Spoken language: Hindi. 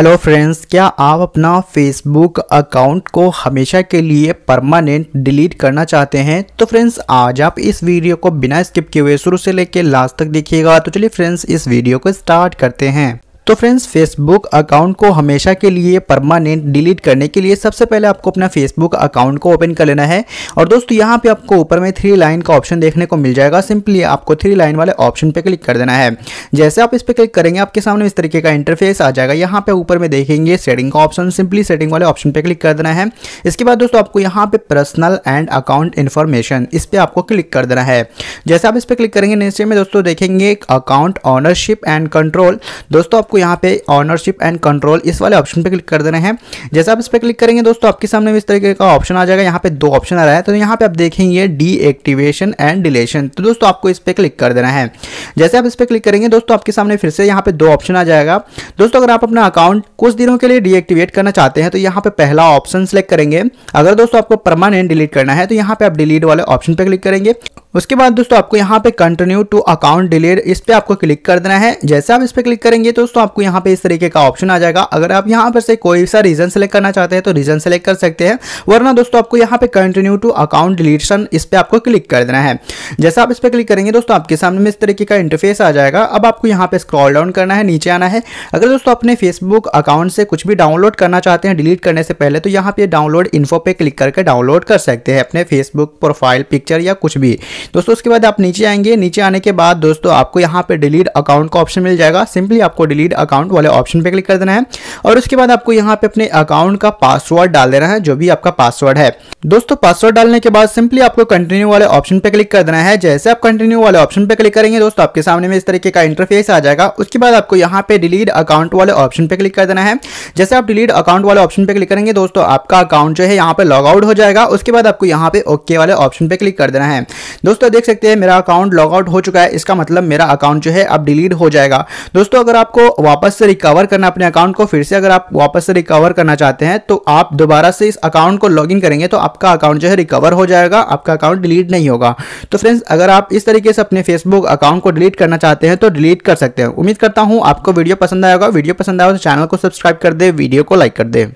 हेलो फ्रेंड्स क्या आप अपना फेसबुक अकाउंट को हमेशा के लिए परमानेंट डिलीट करना चाहते हैं तो फ्रेंड्स आज आप इस वीडियो को बिना स्किप किए हुए शुरू से लेकर लास्ट तक देखिएगा तो चलिए फ्रेंड्स इस वीडियो को स्टार्ट करते हैं तो फ्रेंड्स फेसबुक अकाउंट को हमेशा के लिए परमानेंट डिलीट करने के लिए सबसे पहले आपको अपना फेसबुक अकाउंट को ओपन कर लेना है और दोस्तों यहाँ पे आपको ऊपर में थ्री लाइन का ऑप्शन देखने को मिल जाएगा सिंपली आपको थ्री लाइन वाले ऑप्शन पे क्लिक कर देना है जैसे आप इस पर क्लिक करेंगे आपके सामने इस तरीके का इंटरफेस आ जाएगा यहाँ पे ऊपर में देखेंगे सेटिंग का ऑप्शन सिंपली सेटिंग वाले ऑप्शन पे क्लिक कर देना है इसके बाद दोस्तों आपको यहाँ पे पर्सनल एंड अकाउंट इन्फॉर्मेशन इस पर आपको क्लिक कर देना है जैसे आप इस पर क्लिक करेंगे नीचे में दोस्तों देखेंगे अकाउंट ऑनरशिप एंड कंट्रोल दोस्तों आपको यहाँ पे ऑनरशिप एंड कंट्रोल इस वाले ऑप्शन पे क्लिक कर देना है जैसे आप इस पर क्लिक करेंगे दोस्तों आपके सामने इस तरीके का ऑप्शन आ जाएगा यहाँ पे दो ऑप्शन आ रहा है तो यहाँ पे आप देखेंगे डीएक्टिवेशन एंड डिलेशन तो दोस्तों आपको इस पर क्लिक कर देना है जैसे आप इस पर क्लिक करेंगे दोस्तों आपके सामने फिर से यहाँ पे दो ऑप्शन आ जाएगा दोस्तों अगर आप अपना अकाउंट कुछ दिनों के लिए डीएक्टिवेट करना चाहते हैं तो यहाँ पे पहला ऑप्शन सेलेक्ट करेंगे अगर दोस्तों आपको परमानेंट डिलीट करना है तो यहाँ पे आप डिलीट वाले ऑप्शन पे क्लिक करेंगे उसके बाद दोस्तों आपको यहाँ पे कंटिन्यू टू अकाउंट डिलीट इस पे आपको क्लिक कर देना है जैसे आप इस पे क्लिक करेंगे दोस्तों आपको यहाँ पे इस तरीके का ऑप्शन आ जाएगा अगर आप यहाँ पर से कोई सा रीजन सेलेक्ट करना चाहते हैं तो रीजन सेलेक्ट कर सकते हैं वरना दोस्तों आपको यहाँ पे कंटिन्यू टू अकाउंट डिलीटन इस पर आपको क्लिक कर देना है जैसा आप इस पर क्लिक करेंगे दोस्तों आपके सामने में इस तरीके का इंटरफेस आ जाएगा अब आपको यहाँ पे स्क्रॉल डाउन करना है नीचे आना है अगर दोस्तों अपने फेसबुक अकाउंट से कुछ भी डाउनलोड करना चाहते हैं डिलीट करने से पहले तो यहाँ पे डाउनलोड इन्फो पे क्लिक करके डाउनलोड कर सकते हैं अपने फेसबुक प्रोफाइल पिक्चर या कुछ भी दोस्तों उसके बाद आप नीचे आएंगे नीचे आने के बाद दोस्तों आपको यहाँ पे डिलीट अकाउंट का ऑप्शन मिल जाएगा सिंपली आपको डिलीट रीड अकाउंट वाले ऑप्शन पे क्लिक कर देना है और उसके बाद आपको यहाँ पे अपने अकाउंट का पासवर्ड डाल देना है जो भी आपका पासवर्ड है दोस्तों पासवर्ड डालने के बाद सिंपली आपको कंटिन्यू वाले ऑप्शन पे क्लिक कर देना है जैसे आप कंटिन्यू वाले ऑप्शन पे क्लिक करेंगे दोस्तों आपके सामने में इस तरीके का इंटरफेस आ जाएगा उसके बाद आपको यहाँ पे डिलीट अकाउंट वाले ऑप्शन पे क्लिक कर देना है जैसे आप डिलीट अकाउंट वाले ऑप्शन पे क्लिक करेंगे दोस्तों आपका अकाउंट जो है यहाँ पे लॉग आउट हो जाएगा उसके बाद आपको यहाँ पे ओके वाले ऑप्शन पे क्लिक कर देना है दोस्तों देख सकते हैं मेरा अकाउंट लॉग आउट हो चुका है इसका मतलब मेरा अकाउंट जो है अब डिलीट हो जाएगा दोस्तों अगर आपको वापस से रिकवर करना अपने अकाउंट को फिर से अगर आप वापस से रिकवर करना चाहते हैं तो आप दोबारा से इस अकाउंट को लॉगिन करेंगे तो आपका अकाउंट जो है रिकवर हो जाएगा आपका अकाउंट डिलीट नहीं होगा तो फ्रेंड्स अगर आप इस तरीके से अपने फेसबुक अकाउंट को डिलीट करना चाहते हैं तो डिलीट कर सकते हैं उम्मीद करता हूँ आपको वीडियो पसंद आएगा वीडियो पसंद आएगा तो चैनल को सब्सक्राइब कर दे वीडियो को लाइक कर दे